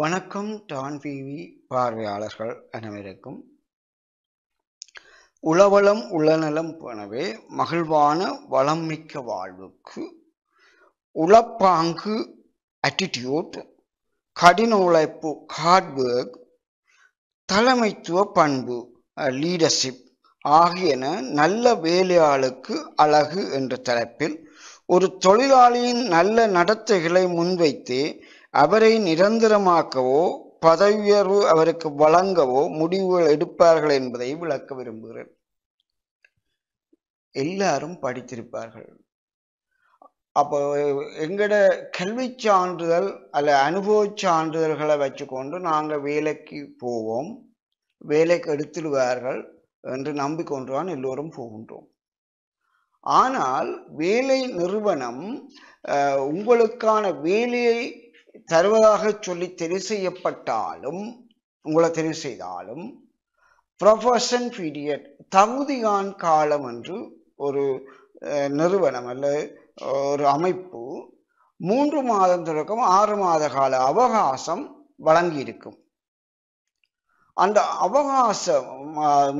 வணக்கம் Don TV பார்வையாளர்கள் அனைவருக்கும் உளவளம் உளநலம் போனவே மகிழ்வான வளம் மிக்க வாழ்வுக்கு உளப்பாங்கு அட்டிடியூட் கடின உழைப்பு ஹார்ட்வேர்க் தலைமைத்துவ பண்பு லீடர்ஷிப் ஆகியன நல்ல வேலையாளுக்கு அழகு என்ற தலைப்பில் ஒரு தொழிலாளியின் நல்ல நடத்தைகளை முன்வைத்து அவரை நிரந்தரமாக்கவோ பதவி உயர்வு அவருக்கு வழங்கவோ முடிவுகள் எடுப்பார்கள் என்பதை விளக்க விரும்புகிறேன் எல்லாரும் படித்திருப்பார்கள் அப்போ எங்கட கல்வி சான்றிதழ் அல்ல அனுபவ சான்றிதழ்களை வச்சுக்கொண்டு நாங்கள் வேலைக்கு போவோம் வேலைக்கு எடுத்துடுவார்கள் என்று நம்பிக்கொண்டுதான் எல்லோரும் போகின்றோம் ஆனால் வேலை நிறுவனம் உங்களுக்கான வேலையை தருவதாக சொல்லி தெரிவு செய்யப்பட்டாலும் உங்களை தெரிவு செய்தாலும் ப்ரொஃபஷன் பீரியட் தகுதியான் காலம் என்று ஒரு நிறுவனம் அல்ல ஒரு அமைப்பு மூன்று மாதம் தொடக்கம் ஆறு மாத கால அவகாசம் வழங்கியிருக்கும் அந்த அவகாச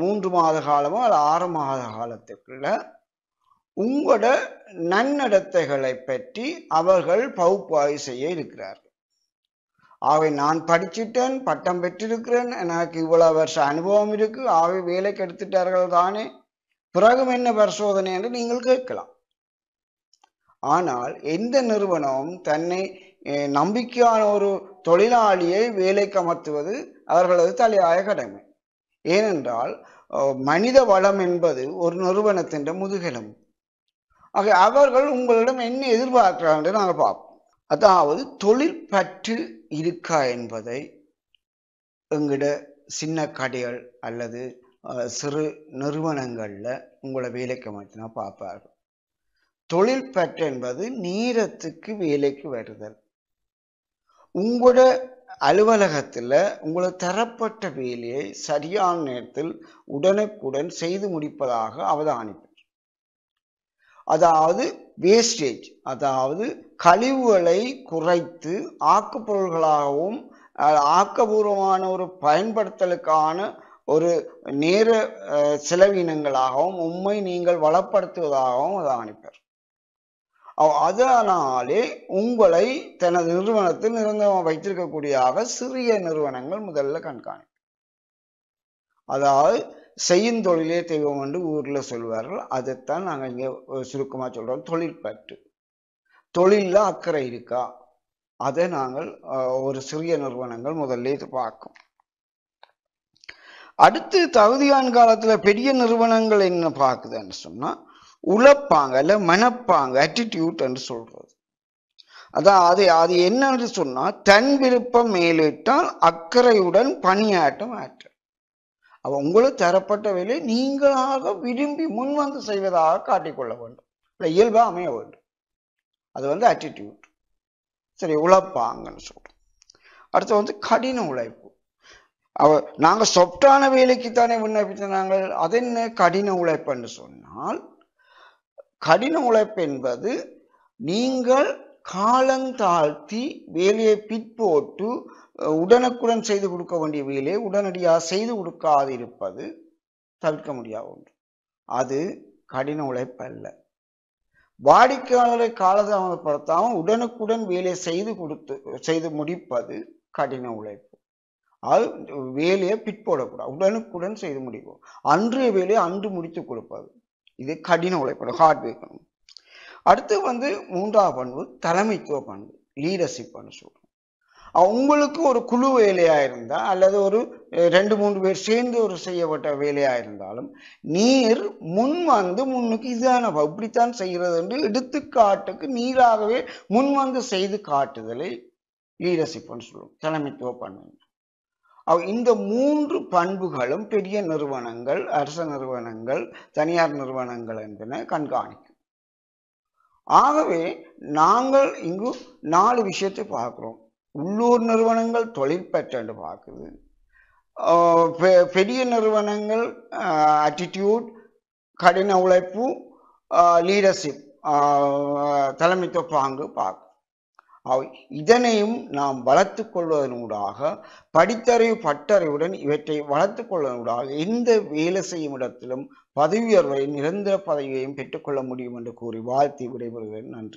மூன்று மாத காலமோ அல்ல ஆறு மாத காலத்துக்குள்ள உங்களோட நன்னடத்தைகளை பற்றி அவர்கள் பகுப்பாய்வு செய்ய இருக்கிறார்கள் ஆகவே நான் படிச்சுட்டேன் பட்டம் பெற்றிருக்கிறேன் எனக்கு இவ்வளவு வருஷம் அனுபவம் இருக்கு ஆகவே வேலைக்கு எடுத்துட்டார்கள் தானே பிறகும் என்ன பரிசோதனை என்று நீங்கள் கேட்கலாம் ஆனால் எந்த நிறுவனமும் தன்னை நம்பிக்கையான ஒரு தொழிலாளியை வேலைக்கு அமர்த்துவது அவர்களது தலையாய கடமை ஏனென்றால் மனித வளம் என்பது ஒரு நிறுவனத்தின் முதுகெலும் ஆக அவர்கள் உங்களிடம் என்ன எதிர்பார்க்கிறார்கள் என்று நாங்கள் பார்ப்போம் அதாவது தொழில் பற்று இருக்கா என்பதை எங்கிட சின்ன கடைகள் அல்லது சிறு நிறுவனங்களில் உங்களை வேலைக்கு மட்டும்தான் பார்ப்பார்கள் தொழில் பற்று என்பது நேரத்துக்கு வேலைக்கு வருதல் உங்களோட அலுவலகத்தில் உங்களுக்கு தரப்பட்ட வேலையை சரியான நேரத்தில் உடனுக்குடன் செய்து முடிப்பதாக அவதானிப்பேன் அதாவது வேஸ்டேஜ் அதாவது கழிவுகளை குறைத்து ஆக்கப்பொருள்களாகவும் ஆக்கபூர்வமான ஒரு பயன்படுத்தலுக்கான ஒரு நேர செலவினங்களாகவும் உண்மை நீங்கள் வளப்படுத்துவதாகவும் அதை அனுப்பார் அதனாலே உங்களை தனது நிறுவனத்தில் நிரந்தரமாக வைத்திருக்கக்கூடிய சிறிய நிறுவனங்கள் முதல்ல கண்காணிக்கும் அதாவது செய்யும் தொழிலே தெய்வம் என்று ஊரில் சொல்வார்கள் அதைத்தான் நாங்கள் இங்கே சுருக்கமாக சொல்கிறோம் தொழில் பற்று தொழிலில் அக்கறை இருக்கா அதை நாங்கள் ஒரு சிறிய நிறுவனங்கள் முதல்ல இது பார்க்கும் அடுத்து தகுதியான காலத்தில் பெரிய நிறுவனங்கள் என்ன பார்க்குதுன்னு சொன்னால் உழப்பாங்க இல்லை மனப்பாங்க என்று சொல்றது அதான் அது அது என்னன்னு சொன்னா தன் விருப்பம் மேலிட்டால் அக்கறையுடன் பணியாட்டம் ஆற்ற அவ உங்களுக்கு தரப்பட்ட வேலையை நீங்களாக விரும்பி முன்வந்து செய்வதாக காட்டிக்கொள்ள வேண்டும் இல்லை இயல்பா அமைய வேண்டும் அது வந்து அட்டிடியூட் சரி உழப்பாங்கன்னு சொல்றோம் அடுத்து வந்து கடின உழைப்பு அவ நாங்கள் சொப்டான வேலைக்கு தானே விண்ணப்பித்த நாங்கள் அது என்ன கடின உழைப்புன்னு சொன்னால் கடின உழைப்பு என்பது நீங்கள் காலந்தாழ்த்தி வேலையை பிற்போட்டு உடனுக்குடன் செய்து கொடுக்க வேண்டிய வேலையை உடனடியாக செய்து கொடுக்காதிருப்பது தவிர்க்க முடியாத ஒன்று அது கடின உழைப்பு அல்ல வாடிக்கையாளரை காலதாமதப்படுத்தாமல் உடனுக்குடன் வேலையை செய்து கொடுத்து செய்து முடிப்பது கடின உழைப்பு அது வேலையை பிற்போடக்கூடாது உடனுக்குடன் செய்து முடிக்கும் அன்றைய வேலையை அன்று முடித்து கொடுப்பது இது கடின உழைப்பு ஹார்ட் ஒர்க் அடுத்து வந்து மூன்றாவது பண்பு தலைமைத்துவ பண்பு லீடர்ஷிப் பண்ண சொல்கிறோம் உங்களுக்கு ஒரு குழு வேலையாக இருந்தால் அல்லது ஒரு ரெண்டு மூணு பேர் சேர்ந்து ஒரு செய்யப்பட்ட வேலையாக இருந்தாலும் நீர் முன் வந்து முன்னுக்கு இதான இப்படித்தான் செய்கிறது என்று எடுத்துக்காட்டுக்கு நீராகவே முன் வந்து செய்து காட்டுதலை லீடர்ஷிப்னு சொல்லுவோம் தலைமைத்துவ பண்ணுங்க இந்த மூன்று பண்புகளும் பெரிய நிறுவனங்கள் அரச நிறுவனங்கள் தனியார் நிறுவனங்கள் என்பன கண்காணிக்கும் ஆகவே நாங்கள் இங்கு நாலு விஷயத்தை பார்க்குறோம் உள்ளூர் நிறுவனங்கள் தொழில் பற்றண்டு பார்க்குது பெரிய நிறுவனங்கள் அட்டிடியூட் கடின உழைப்பு லீடர்ஷிப் தலைமைத்துவ பாங்கு பார்க்கும் இதனையும் நாம் வளர்த்து கொள்வதனூடாக படித்தறிவு பட்டறிவுடன் இவற்றை வளர்த்து கொள்வதனூடாக எந்த வேலை செய்யும் இடத்திலும் பதவி உயர்வை நிரந்தர பதவியையும் பெற்றுக்கொள்ள முடியும் என்று கூறி வாழ்த்தி விடைபெறுகிறேன் நன்றி